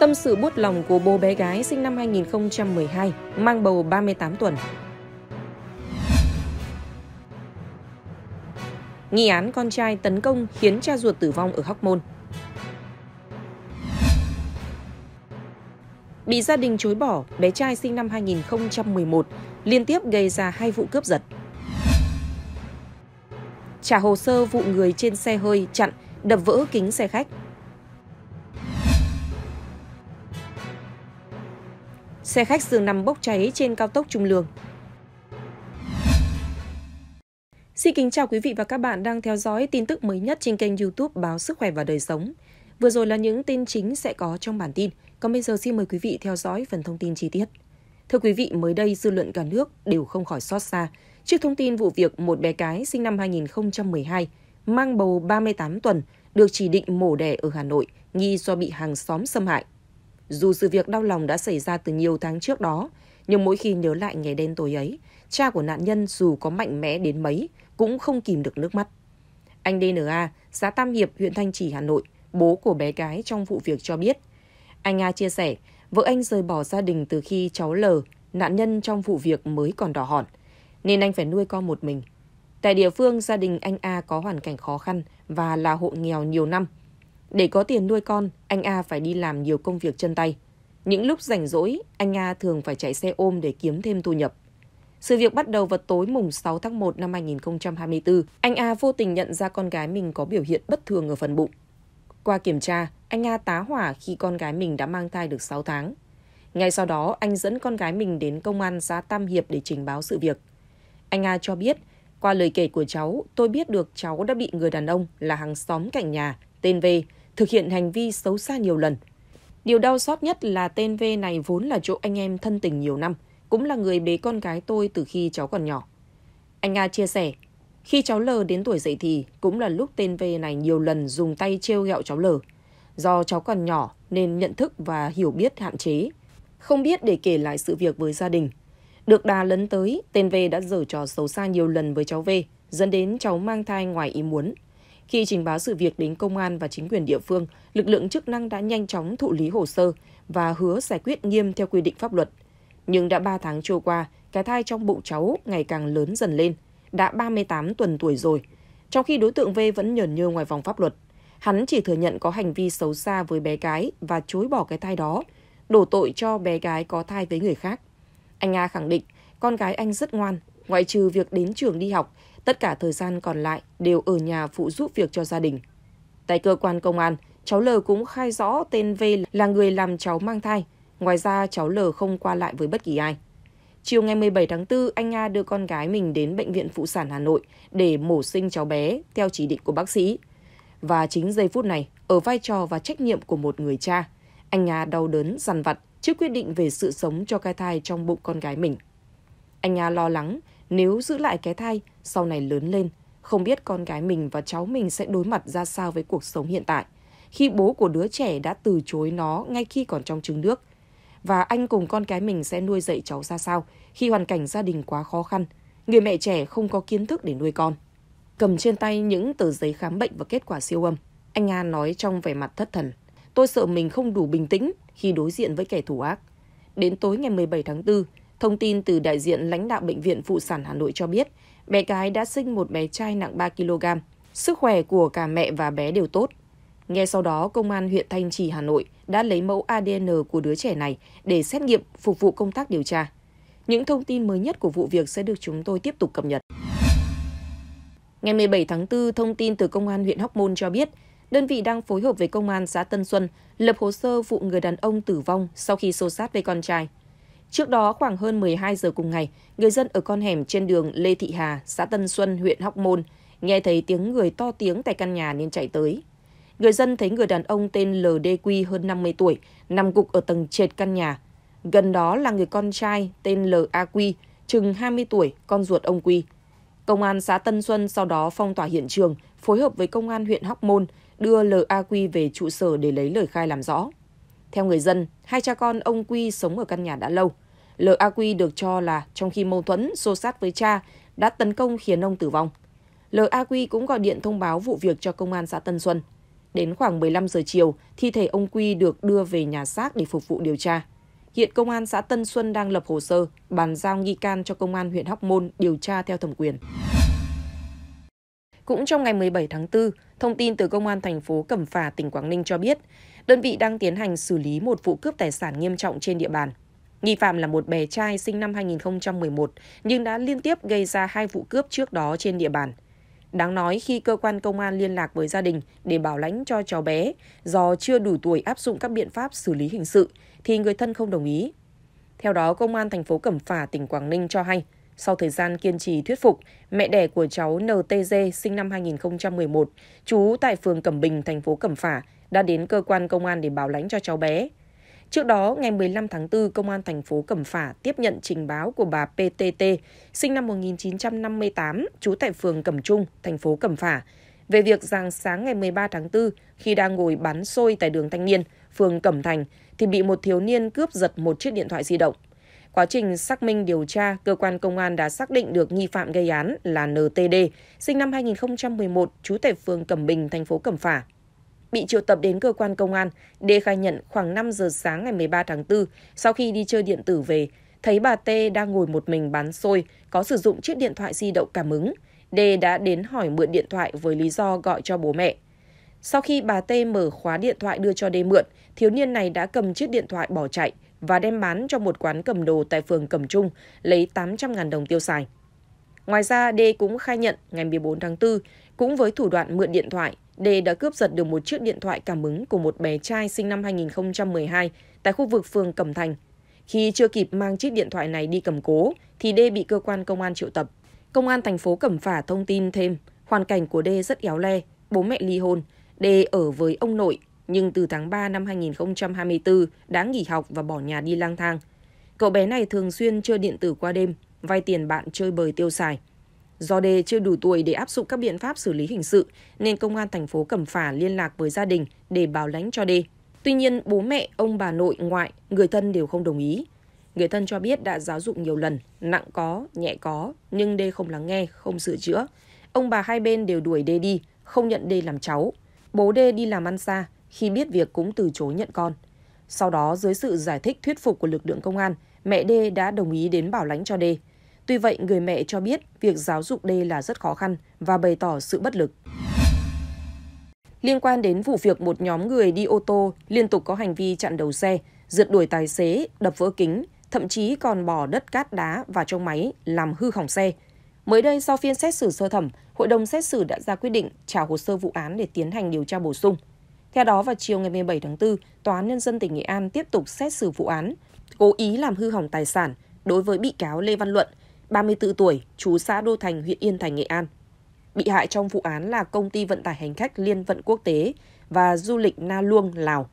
Tâm sự buốt lòng của bố bé gái sinh năm 2012, mang bầu 38 tuần. Nghi án con trai tấn công khiến cha ruột tử vong ở Hóc Môn. Bị gia đình chối bỏ, bé trai sinh năm 2011 liên tiếp gây ra hai vụ cướp giật. Trả hồ sơ vụ người trên xe hơi chặn, đập vỡ kính xe khách. xe khách dường nằm bốc cháy trên cao tốc Trung Lương. Xin kính chào quý vị và các bạn đang theo dõi tin tức mới nhất trên kênh YouTube Báo Sức khỏe và Đời sống. Vừa rồi là những tin chính sẽ có trong bản tin, còn bây giờ xin mời quý vị theo dõi phần thông tin chi tiết. Thưa quý vị, mới đây dư luận cả nước đều không khỏi xót xa trước thông tin vụ việc một bé gái sinh năm 2012 mang bầu 38 tuần được chỉ định mổ đẻ ở Hà Nội nghi do bị hàng xóm xâm hại. Dù sự việc đau lòng đã xảy ra từ nhiều tháng trước đó, nhưng mỗi khi nhớ lại ngày đen tối ấy, cha của nạn nhân dù có mạnh mẽ đến mấy cũng không kìm được nước mắt. Anh DNA, xã Tam Hiệp, huyện Thanh Trì, Hà Nội, bố của bé gái trong vụ việc cho biết. Anh A chia sẻ, vợ anh rời bỏ gia đình từ khi cháu L, nạn nhân trong vụ việc mới còn đỏ hòn, nên anh phải nuôi con một mình. Tại địa phương, gia đình anh A có hoàn cảnh khó khăn và là hộ nghèo nhiều năm, để có tiền nuôi con, anh A phải đi làm nhiều công việc chân tay. Những lúc rảnh rỗi, anh A thường phải chạy xe ôm để kiếm thêm thu nhập. Sự việc bắt đầu vào tối mùng 6 tháng 1 năm 2024. Anh A vô tình nhận ra con gái mình có biểu hiện bất thường ở phần bụng. Qua kiểm tra, anh A tá hỏa khi con gái mình đã mang thai được 6 tháng. Ngay sau đó, anh dẫn con gái mình đến công an xã Tam Hiệp để trình báo sự việc. Anh A cho biết, qua lời kể của cháu, tôi biết được cháu đã bị người đàn ông là hàng xóm cạnh nhà tên V thực hiện hành vi xấu xa nhiều lần. Điều đau xót nhất là tên V này vốn là chỗ anh em thân tình nhiều năm, cũng là người bế con gái tôi từ khi cháu còn nhỏ. Anh Nga chia sẻ, khi cháu L đến tuổi dậy thì cũng là lúc tên V này nhiều lần dùng tay trêu ghẹo cháu L. Do cháu còn nhỏ nên nhận thức và hiểu biết hạn chế, không biết để kể lại sự việc với gia đình. Được đà lấn tới, tên V đã dở trò xấu xa nhiều lần với cháu V, dẫn đến cháu mang thai ngoài ý muốn. Khi trình báo sự việc đến công an và chính quyền địa phương, lực lượng chức năng đã nhanh chóng thụ lý hồ sơ và hứa giải quyết nghiêm theo quy định pháp luật. Nhưng đã 3 tháng trôi qua, cái thai trong bụng cháu ngày càng lớn dần lên, đã 38 tuần tuổi rồi. Trong khi đối tượng V vẫn nhờn nhơ ngoài vòng pháp luật, hắn chỉ thừa nhận có hành vi xấu xa với bé gái và chối bỏ cái thai đó, đổ tội cho bé gái có thai với người khác. Anh A khẳng định con gái anh rất ngoan, Ngoại trừ việc đến trường đi học, tất cả thời gian còn lại đều ở nhà phụ giúp việc cho gia đình. Tại cơ quan công an, cháu L cũng khai rõ tên V là người làm cháu mang thai. Ngoài ra, cháu L không qua lại với bất kỳ ai. Chiều ngày 17 tháng 4, anh Nga đưa con gái mình đến Bệnh viện Phụ sản Hà Nội để mổ sinh cháu bé theo chỉ định của bác sĩ. Và chính giây phút này, ở vai trò và trách nhiệm của một người cha, anh Nga đau đớn dằn vặt trước quyết định về sự sống cho cái thai trong bụng con gái mình. Anh Nga lo lắng nếu giữ lại cái thai, sau này lớn lên, không biết con gái mình và cháu mình sẽ đối mặt ra sao với cuộc sống hiện tại, khi bố của đứa trẻ đã từ chối nó ngay khi còn trong trứng nước. Và anh cùng con cái mình sẽ nuôi dạy cháu ra sao khi hoàn cảnh gia đình quá khó khăn, người mẹ trẻ không có kiến thức để nuôi con. Cầm trên tay những tờ giấy khám bệnh và kết quả siêu âm, anh Nga nói trong vẻ mặt thất thần. Tôi sợ mình không đủ bình tĩnh khi đối diện với kẻ thù ác. Đến tối ngày 17 tháng 4, Thông tin từ đại diện lãnh đạo Bệnh viện Phụ sản Hà Nội cho biết, bé gái đã sinh một bé trai nặng 3 kg. Sức khỏe của cả mẹ và bé đều tốt. Nghe sau đó, Công an huyện Thanh Trì, Hà Nội đã lấy mẫu ADN của đứa trẻ này để xét nghiệm phục vụ công tác điều tra. Những thông tin mới nhất của vụ việc sẽ được chúng tôi tiếp tục cập nhật. Ngày 17 tháng 4, thông tin từ Công an huyện Hóc Môn cho biết, đơn vị đang phối hợp với Công an xã Tân Xuân lập hồ sơ vụ người đàn ông tử vong sau khi xô sát với con trai. Trước đó khoảng hơn 12 giờ cùng ngày, người dân ở con hẻm trên đường Lê Thị Hà, xã Tân Xuân, huyện Hóc Môn nghe thấy tiếng người to tiếng tại căn nhà nên chạy tới. Người dân thấy người đàn ông tên LDQ hơn 50 tuổi nằm gục ở tầng trệt căn nhà. Gần đó là người con trai tên LAQ, chừng 20 tuổi, con ruột ông Quy. Công an xã Tân Xuân sau đó phong tỏa hiện trường, phối hợp với công an huyện Hóc Môn đưa LAQ về trụ sở để lấy lời khai làm rõ. Theo người dân, hai cha con ông Quy sống ở căn nhà đã lâu. L.A. Quy được cho là trong khi mâu thuẫn, xô sát với cha, đã tấn công khiến ông tử vong. L.A. Quy cũng gọi điện thông báo vụ việc cho công an xã Tân Xuân. Đến khoảng 15 giờ chiều, thi thể ông Quy được đưa về nhà xác để phục vụ điều tra. Hiện công an xã Tân Xuân đang lập hồ sơ, bàn giao nghi can cho công an huyện Hóc Môn điều tra theo thẩm quyền. Cũng trong ngày 17 tháng 4, thông tin từ Công an thành phố Cẩm Phả, tỉnh Quảng Ninh cho biết, đơn vị đang tiến hành xử lý một vụ cướp tài sản nghiêm trọng trên địa bàn. Nghi phạm là một bé trai sinh năm 2011 nhưng đã liên tiếp gây ra hai vụ cướp trước đó trên địa bàn. Đáng nói khi cơ quan công an liên lạc với gia đình để bảo lãnh cho cháu bé do chưa đủ tuổi áp dụng các biện pháp xử lý hình sự thì người thân không đồng ý. Theo đó, công an thành phố Cẩm Phả, tỉnh Quảng Ninh cho hay, sau thời gian kiên trì thuyết phục, mẹ đẻ của cháu NTG sinh năm 2011, trú tại phường Cẩm Bình, thành phố Cẩm Phả, đã đến cơ quan công an để bảo lãnh cho cháu bé. Trước đó, ngày 15 tháng 4, Công an thành phố Cẩm Phả tiếp nhận trình báo của bà PTT, sinh năm 1958, trú tại phường Cẩm Trung, thành phố Cẩm Phả, về việc rằng sáng ngày 13 tháng 4, khi đang ngồi bán xôi tại đường Thanh Niên, phường Cẩm Thành, thì bị một thiếu niên cướp giật một chiếc điện thoại di động. Quá trình xác minh điều tra, cơ quan công an đã xác định được nghi phạm gây án là NTD, sinh năm 2011, trú tại phường Cẩm Bình, thành phố Cẩm Phả. Bị triệu tập đến cơ quan công an, D khai nhận khoảng 5 giờ sáng ngày 13 tháng 4, sau khi đi chơi điện tử về, thấy bà T đang ngồi một mình bán xôi, có sử dụng chiếc điện thoại di động cảm ứng. D đã đến hỏi mượn điện thoại với lý do gọi cho bố mẹ. Sau khi bà T mở khóa điện thoại đưa cho D mượn, thiếu niên này đã cầm chiếc điện thoại bỏ chạy – và đem bán cho một quán cầm đồ tại phường Cẩm Trung, lấy 800.000 đồng tiêu xài. Ngoài ra, D cũng khai nhận ngày 14 tháng 4, cũng với thủ đoạn mượn điện thoại, D đã cướp giật được một chiếc điện thoại cảm ứng của một bé trai sinh năm 2012 tại khu vực phường Cẩm Thành. Khi chưa kịp mang chiếc điện thoại này đi cầm cố, thì D bị cơ quan công an triệu tập. Công an thành phố Cẩm Phả thông tin thêm, hoàn cảnh của D rất éo le, bố mẹ ly hôn, D ở với ông nội nhưng từ tháng 3 năm 2024 đã nghỉ học và bỏ nhà đi lang thang. Cậu bé này thường xuyên chơi điện tử qua đêm, vay tiền bạn chơi bời tiêu xài. Do D chưa đủ tuổi để áp dụng các biện pháp xử lý hình sự, nên công an thành phố Cẩm Phả liên lạc với gia đình để bảo lãnh cho D. Tuy nhiên, bố mẹ, ông bà nội, ngoại, người thân đều không đồng ý. Người thân cho biết đã giáo dục nhiều lần, nặng có, nhẹ có, nhưng đê không lắng nghe, không sửa chữa. Ông bà hai bên đều đuổi đê đi, không nhận đê làm cháu. Bố đê đi làm ăn xa, khi biết việc cũng từ chối nhận con. Sau đó dưới sự giải thích thuyết phục của lực lượng công an, mẹ D đã đồng ý đến bảo lãnh cho D. Tuy vậy, người mẹ cho biết việc giáo dục D là rất khó khăn và bày tỏ sự bất lực. Liên quan đến vụ việc một nhóm người đi ô tô liên tục có hành vi chặn đầu xe, rượt đuổi tài xế, đập vỡ kính, thậm chí còn bỏ đất cát đá vào trong máy làm hư hỏng xe. Mới đây, sau phiên xét xử sơ thẩm, hội đồng xét xử đã ra quyết định trả hồ sơ vụ án để tiến hành điều tra bổ sung. Theo đó, vào chiều ngày 17 tháng 4, Tòa án Nhân dân tỉnh Nghệ An tiếp tục xét xử vụ án cố ý làm hư hỏng tài sản đối với bị cáo Lê Văn Luận, 34 tuổi, chú xã Đô Thành, huyện Yên Thành, Nghệ An. Bị hại trong vụ án là công ty vận tải hành khách Liên vận Quốc tế và du lịch Na Luông, Lào.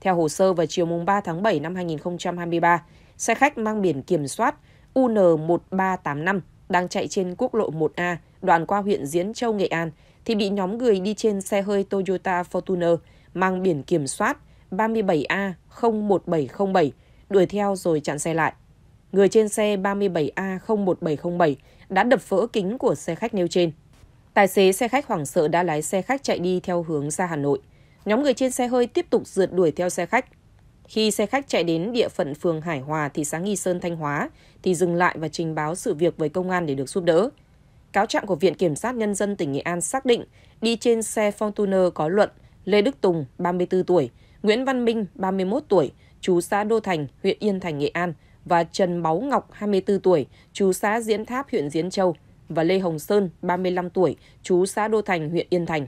Theo hồ sơ, vào chiều 3 tháng 7 năm 2023, xe khách mang biển kiểm soát UN1385 đang chạy trên quốc lộ 1A đoạn qua huyện Diễn Châu, Nghệ An, thì bị nhóm người đi trên xe hơi Toyota Fortuner – mang biển kiểm soát 37A01707 đuổi theo rồi chặn xe lại. Người trên xe 37A01707 đã đập vỡ kính của xe khách nêu trên. Tài xế xe khách hoảng sợ đã lái xe khách chạy đi theo hướng ra Hà Nội. Nhóm người trên xe hơi tiếp tục rượt đuổi theo xe khách. Khi xe khách chạy đến địa phận phường Hải Hòa, thị xã Nghi Sơn, Thanh Hóa, thì dừng lại và trình báo sự việc với công an để được giúp đỡ. Cáo trạng của Viện Kiểm sát Nhân dân tỉnh Nghệ An xác định đi trên xe Fortuner có luận – Lê Đức Tùng, 34 tuổi, Nguyễn Văn Minh, 31 tuổi, chú xã Đô Thành, huyện Yên Thành, Nghệ An và Trần Báu Ngọc, 24 tuổi, chú xã Diễn Tháp, huyện Diễn Châu và Lê Hồng Sơn, 35 tuổi, chú xã Đô Thành, huyện Yên Thành.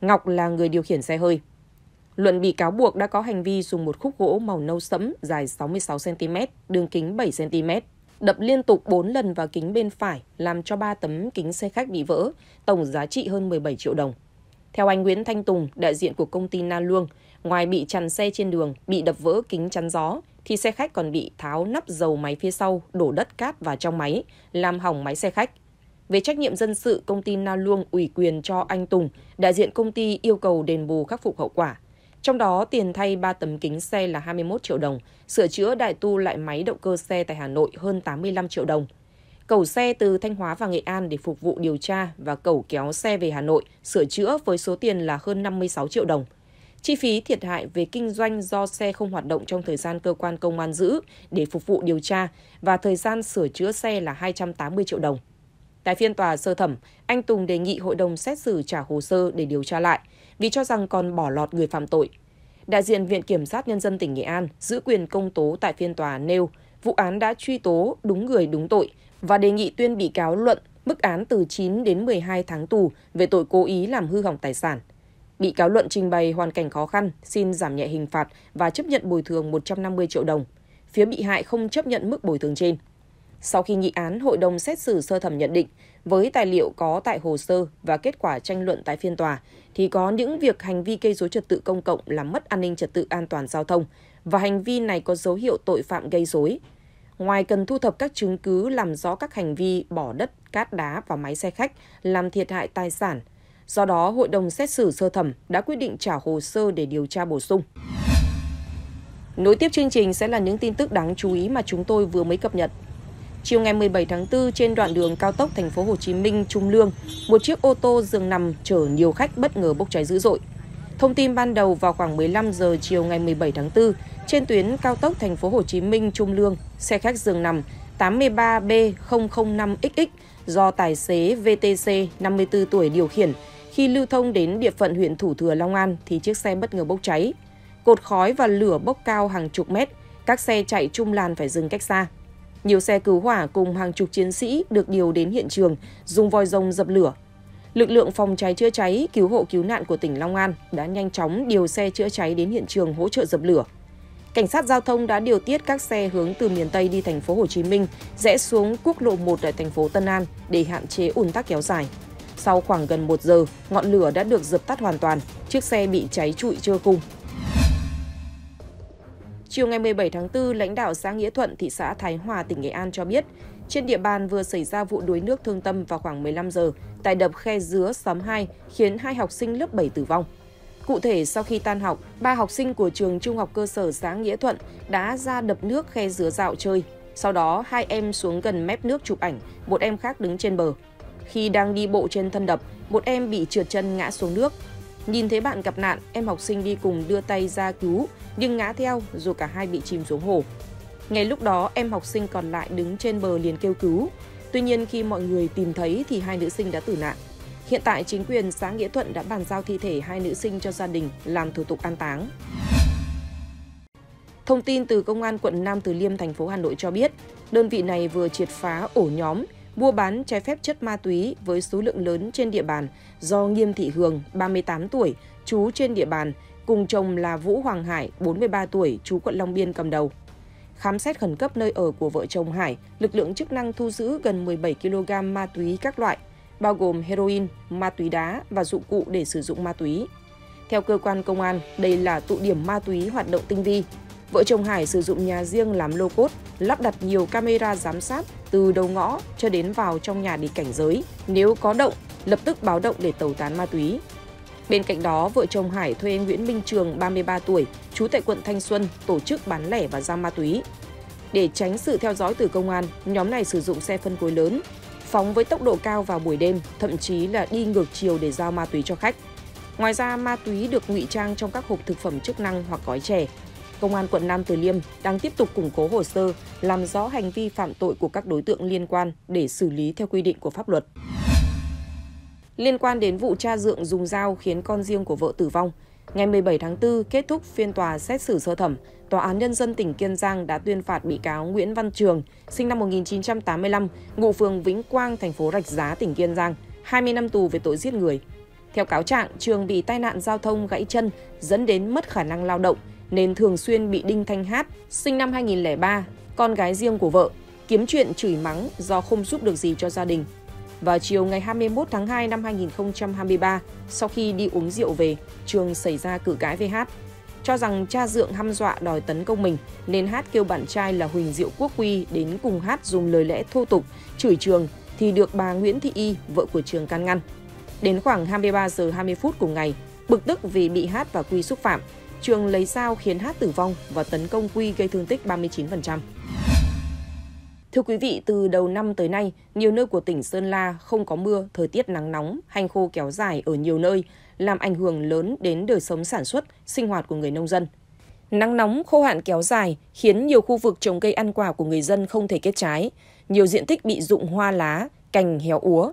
Ngọc là người điều khiển xe hơi. Luận bị cáo buộc đã có hành vi dùng một khúc gỗ màu nâu sẫm dài 66cm, đường kính 7cm, đập liên tục 4 lần vào kính bên phải làm cho 3 tấm kính xe khách bị vỡ, tổng giá trị hơn 17 triệu đồng. Theo anh Nguyễn Thanh Tùng, đại diện của công ty Na Luông, ngoài bị chặn xe trên đường, bị đập vỡ kính chắn gió, thì xe khách còn bị tháo nắp dầu máy phía sau, đổ đất cát vào trong máy, làm hỏng máy xe khách. Về trách nhiệm dân sự, công ty Na Luông ủy quyền cho anh Tùng, đại diện công ty yêu cầu đền bù khắc phục hậu quả. Trong đó, tiền thay 3 tấm kính xe là 21 triệu đồng, sửa chữa đại tu lại máy động cơ xe tại Hà Nội hơn 85 triệu đồng cầu xe từ Thanh Hóa và Nghệ An để phục vụ điều tra và cầu kéo xe về Hà Nội sửa chữa với số tiền là hơn 56 triệu đồng. Chi phí thiệt hại về kinh doanh do xe không hoạt động trong thời gian cơ quan công an giữ để phục vụ điều tra và thời gian sửa chữa xe là 280 triệu đồng. Tại phiên tòa sơ thẩm, anh Tùng đề nghị hội đồng xét xử trả hồ sơ để điều tra lại vì cho rằng còn bỏ lọt người phạm tội. Đại diện Viện Kiểm sát Nhân dân tỉnh Nghệ An giữ quyền công tố tại phiên tòa nêu vụ án đã truy tố đúng người đúng tội – và đề nghị tuyên bị cáo Luận mức án từ 9 đến 12 tháng tù về tội cố ý làm hư hỏng tài sản. Bị cáo Luận trình bày hoàn cảnh khó khăn, xin giảm nhẹ hình phạt và chấp nhận bồi thường 150 triệu đồng. Phía bị hại không chấp nhận mức bồi thường trên. Sau khi nghị án, hội đồng xét xử sơ thẩm nhận định, với tài liệu có tại hồ sơ và kết quả tranh luận tại phiên tòa, thì có những việc hành vi gây dối trật tự công cộng làm mất an ninh trật tự an toàn giao thông và hành vi này có dấu hiệu tội phạm gây dối, ngoài cần thu thập các chứng cứ làm rõ các hành vi bỏ đất, cát đá vào máy xe khách làm thiệt hại tài sản. Do đó, hội đồng xét xử sơ thẩm đã quyết định trả hồ sơ để điều tra bổ sung. Nối tiếp chương trình sẽ là những tin tức đáng chú ý mà chúng tôi vừa mới cập nhật. Chiều ngày 17 tháng 4 trên đoạn đường cao tốc thành phố Hồ Chí Minh Trung Lương, một chiếc ô tô giường nằm chở nhiều khách bất ngờ bốc cháy dữ dội. Thông tin ban đầu vào khoảng 15 giờ chiều ngày 17 tháng 4, trên tuyến cao tốc thành phố Hồ Chí Minh Trung Lương, xe khách dường nằm 83B005XX do tài xế VTC 54 tuổi điều khiển khi lưu thông đến địa phận huyện Thủ Thừa Long An thì chiếc xe bất ngờ bốc cháy. Cột khói và lửa bốc cao hàng chục mét, các xe chạy chung làn phải dừng cách xa. Nhiều xe cứu hỏa cùng hàng chục chiến sĩ được điều đến hiện trường, dùng vòi rồng dập lửa. Lực lượng phòng cháy chữa cháy, cứu hộ cứu nạn của tỉnh Long An đã nhanh chóng điều xe chữa cháy đến hiện trường hỗ trợ dập lửa cảnh sát giao thông đã điều tiết các xe hướng từ miền Tây đi thành phố Hồ Chí Minh rẽ xuống quốc lộ 1 tại thành phố Tân An để hạn chế ùn tắc kéo dài. Sau khoảng gần 1 giờ, ngọn lửa đã được dập tắt hoàn toàn, chiếc xe bị cháy trụi chưa khung. Chiều ngày 17 tháng 4, lãnh đạo xã Nghĩa Thuận, thị xã Thái Hòa, tỉnh Nghệ An cho biết, trên địa bàn vừa xảy ra vụ đuối nước thương tâm vào khoảng 15 giờ tại đập khe dứa xóm 2 khiến hai học sinh lớp 7 tử vong. Cụ thể, sau khi tan học, ba học sinh của trường trung học cơ sở Sáng Nghĩa Thuận đã ra đập nước khe dứa dạo chơi. Sau đó, hai em xuống gần mép nước chụp ảnh, một em khác đứng trên bờ. Khi đang đi bộ trên thân đập, một em bị trượt chân ngã xuống nước. Nhìn thấy bạn gặp nạn, em học sinh đi cùng đưa tay ra cứu, nhưng ngã theo rồi cả hai bị chìm xuống hồ. Ngay lúc đó, em học sinh còn lại đứng trên bờ liền kêu cứu. Tuy nhiên khi mọi người tìm thấy thì hai nữ sinh đã tử nạn. Hiện tại, chính quyền xã Nghĩa Thuận đã bàn giao thi thể hai nữ sinh cho gia đình làm thủ tục an táng. Thông tin từ Công an quận Nam Từ Liêm, thành phố Hà Nội cho biết, đơn vị này vừa triệt phá ổ nhóm mua bán trái phép chất ma túy với số lượng lớn trên địa bàn do Nghiêm Thị Hường, 38 tuổi, trú trên địa bàn, cùng chồng là Vũ Hoàng Hải, 43 tuổi, trú quận Long Biên cầm đầu. Khám xét khẩn cấp nơi ở của vợ chồng Hải, lực lượng chức năng thu giữ gần 17 kg ma túy các loại, bao gồm heroin, ma túy đá và dụng cụ để sử dụng ma túy. Theo cơ quan công an, đây là tụ điểm ma túy hoạt động tinh vi. Vợ chồng Hải sử dụng nhà riêng làm lô cốt, lắp đặt nhiều camera giám sát từ đầu ngõ cho đến vào trong nhà để cảnh giới. Nếu có động, lập tức báo động để tẩu tán ma túy. Bên cạnh đó, vợ chồng Hải thuê Nguyễn Minh Trường, 33 tuổi, trú tại quận Thanh Xuân, tổ chức bán lẻ và giao ma túy. Để tránh sự theo dõi từ công an, nhóm này sử dụng xe phân khối lớn, phóng với tốc độ cao vào buổi đêm, thậm chí là đi ngược chiều để giao ma túy cho khách. Ngoài ra, ma túy được ngụy trang trong các hộp thực phẩm chức năng hoặc gói trẻ. Công an quận Nam Từ Liêm đang tiếp tục củng cố hồ sơ, làm rõ hành vi phạm tội của các đối tượng liên quan để xử lý theo quy định của pháp luật. Liên quan đến vụ cha dượng dùng dao khiến con riêng của vợ tử vong, Ngày 17 tháng 4 kết thúc phiên tòa xét xử sơ thẩm, Tòa án Nhân dân tỉnh Kiên Giang đã tuyên phạt bị cáo Nguyễn Văn Trường, sinh năm 1985, ngụ phường Vĩnh Quang, thành phố Rạch Giá, tỉnh Kiên Giang, 20 năm tù về tội giết người. Theo cáo trạng, Trường bị tai nạn giao thông gãy chân dẫn đến mất khả năng lao động nên thường xuyên bị Đinh Thanh Hát, sinh năm 2003, con gái riêng của vợ, kiếm chuyện chửi mắng do không giúp được gì cho gia đình vào chiều ngày 21 tháng 2 năm 2023, sau khi đi uống rượu về, Trường xảy ra cự cãi với Hát. Cho rằng cha Dượng hăm dọa đòi tấn công mình, nên Hát kêu bạn trai là Huỳnh Diệu Quốc Quy đến cùng Hát dùng lời lẽ thô tục, chửi Trường thì được bà Nguyễn Thị Y, vợ của Trường can ngăn. Đến khoảng 23 giờ 20 phút cùng ngày, bực tức vì bị Hát và Quy xúc phạm, Trường lấy dao khiến Hát tử vong và tấn công Quy gây thương tích 39%. Thưa quý vị, từ đầu năm tới nay, nhiều nơi của tỉnh Sơn La không có mưa, thời tiết nắng nóng, hành khô kéo dài ở nhiều nơi, làm ảnh hưởng lớn đến đời sống sản xuất, sinh hoạt của người nông dân. Nắng nóng, khô hạn kéo dài khiến nhiều khu vực trồng cây ăn quả của người dân không thể kết trái, nhiều diện tích bị rụng hoa lá, cành héo úa.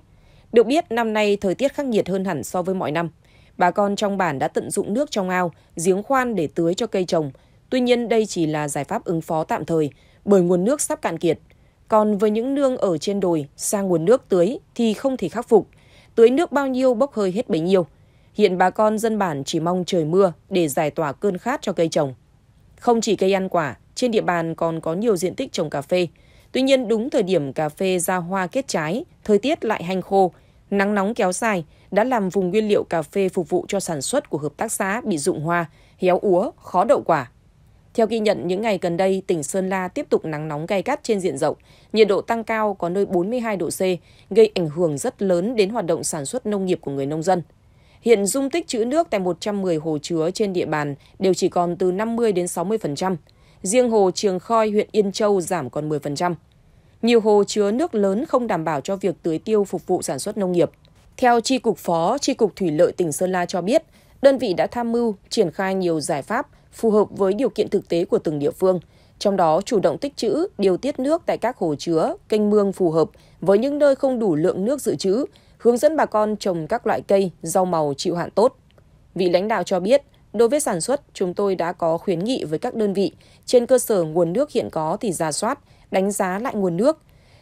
Được biết, năm nay thời tiết khắc nghiệt hơn hẳn so với mọi năm. Bà con trong bản đã tận dụng nước trong ao, giếng khoan để tưới cho cây trồng. Tuy nhiên đây chỉ là giải pháp ứng phó tạm thời, bởi nguồn nước sắp cạn kiệt – còn với những nương ở trên đồi, sang nguồn nước tưới thì không thể khắc phục. Tưới nước bao nhiêu bốc hơi hết bấy nhiêu. Hiện bà con dân bản chỉ mong trời mưa để giải tỏa cơn khát cho cây trồng. Không chỉ cây ăn quả, trên địa bàn còn có nhiều diện tích trồng cà phê. Tuy nhiên đúng thời điểm cà phê ra hoa kết trái, thời tiết lại hanh khô, nắng nóng kéo dài đã làm vùng nguyên liệu cà phê phục vụ cho sản xuất của hợp tác xã bị rụng hoa, héo úa, khó đậu quả. Theo ghi nhận, những ngày gần đây, tỉnh Sơn La tiếp tục nắng nóng gay gắt trên diện rộng, nhiệt độ tăng cao có nơi 42 độ C, gây ảnh hưởng rất lớn đến hoạt động sản xuất nông nghiệp của người nông dân. Hiện dung tích trữ nước tại 110 hồ chứa trên địa bàn đều chỉ còn từ 50 đến 60%. Riêng hồ Trường Khoi, huyện Yên Châu giảm còn 10%. Nhiều hồ chứa nước lớn không đảm bảo cho việc tưới tiêu phục vụ sản xuất nông nghiệp. Theo Tri Cục Phó, Tri Cục Thủy Lợi tỉnh Sơn La cho biết, đơn vị đã tham mưu triển khai nhiều giải pháp phù hợp với điều kiện thực tế của từng địa phương, trong đó chủ động tích trữ, điều tiết nước tại các hồ chứa, kênh mương phù hợp với những nơi không đủ lượng nước dự trữ, hướng dẫn bà con trồng các loại cây, rau màu chịu hạn tốt. Vị lãnh đạo cho biết, đối với sản xuất, chúng tôi đã có khuyến nghị với các đơn vị trên cơ sở nguồn nước hiện có thì ra soát, đánh giá lại nguồn nước.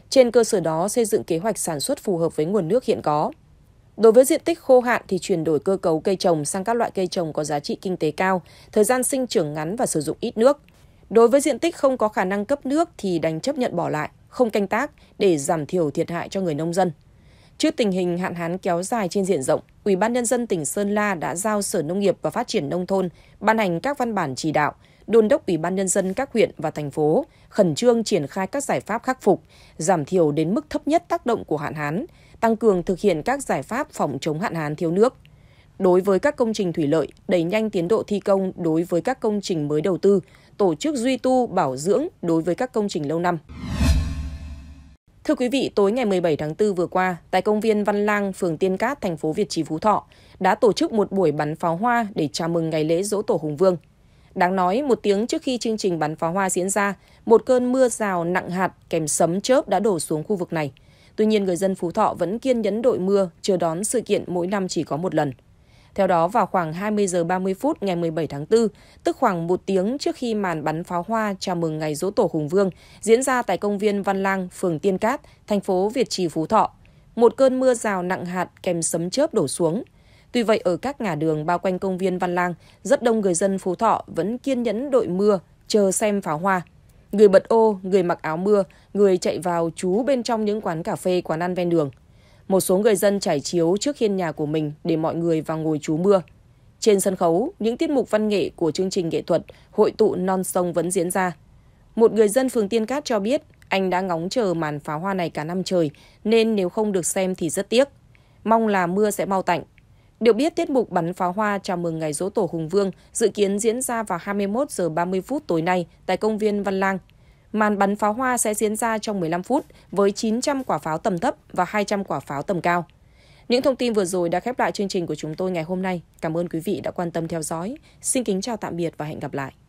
Trên cơ sở đó xây dựng kế hoạch sản xuất phù hợp với nguồn nước hiện có. Đối với diện tích khô hạn thì chuyển đổi cơ cấu cây trồng sang các loại cây trồng có giá trị kinh tế cao, thời gian sinh trưởng ngắn và sử dụng ít nước. Đối với diện tích không có khả năng cấp nước thì đành chấp nhận bỏ lại, không canh tác để giảm thiểu thiệt hại cho người nông dân. Trước tình hình hạn hán kéo dài trên diện rộng, Ủy ban nhân dân tỉnh Sơn La đã giao Sở Nông nghiệp và Phát triển nông thôn ban hành các văn bản chỉ đạo đôn đốc Ủy ban Nhân dân các huyện và thành phố khẩn trương triển khai các giải pháp khắc phục, giảm thiểu đến mức thấp nhất tác động của hạn hán, tăng cường thực hiện các giải pháp phòng chống hạn hán thiếu nước. Đối với các công trình thủy lợi, đẩy nhanh tiến độ thi công đối với các công trình mới đầu tư, tổ chức duy tu, bảo dưỡng đối với các công trình lâu năm. Thưa quý vị, tối ngày 17 tháng 4 vừa qua, tại công viên Văn Lang, phường Tiên Cát, thành phố Việt Trì Phú Thọ, đã tổ chức một buổi bắn pháo hoa để chào mừng ngày lễ Dỗ Tổ Hùng Vương – Đáng nói, một tiếng trước khi chương trình bắn pháo hoa diễn ra, một cơn mưa rào nặng hạt kèm sấm chớp đã đổ xuống khu vực này. Tuy nhiên, người dân Phú Thọ vẫn kiên nhẫn đội mưa, chờ đón sự kiện mỗi năm chỉ có một lần. Theo đó, vào khoảng 20 giờ 30 phút ngày 17 tháng 4, tức khoảng một tiếng trước khi màn bắn pháo hoa chào mừng ngày dỗ tổ Hùng Vương diễn ra tại công viên Văn Lang, phường Tiên Cát, thành phố Việt Trì, Phú Thọ, một cơn mưa rào nặng hạt kèm sấm chớp đổ xuống – Tuy vậy, ở các ngã đường bao quanh công viên Văn Lang, rất đông người dân Phú Thọ vẫn kiên nhẫn đội mưa, chờ xem pháo hoa. Người bật ô, người mặc áo mưa, người chạy vào trú bên trong những quán cà phê, quán ăn ven đường. Một số người dân trải chiếu trước hiên nhà của mình để mọi người vào ngồi trú mưa. Trên sân khấu, những tiết mục văn nghệ của chương trình nghệ thuật Hội tụ non sông vẫn diễn ra. Một người dân phường Tiên Cát cho biết anh đã ngóng chờ màn pháo hoa này cả năm trời nên nếu không được xem thì rất tiếc. Mong là mưa sẽ mau tạnh. Được biết, tiết mục bắn pháo hoa chào mừng ngày dỗ tổ Hùng Vương dự kiến diễn ra vào 21 giờ 30 phút tối nay tại công viên Văn Lang. Màn bắn pháo hoa sẽ diễn ra trong 15 phút với 900 quả pháo tầm thấp và 200 quả pháo tầm cao. Những thông tin vừa rồi đã khép lại chương trình của chúng tôi ngày hôm nay. Cảm ơn quý vị đã quan tâm theo dõi. Xin kính chào tạm biệt và hẹn gặp lại.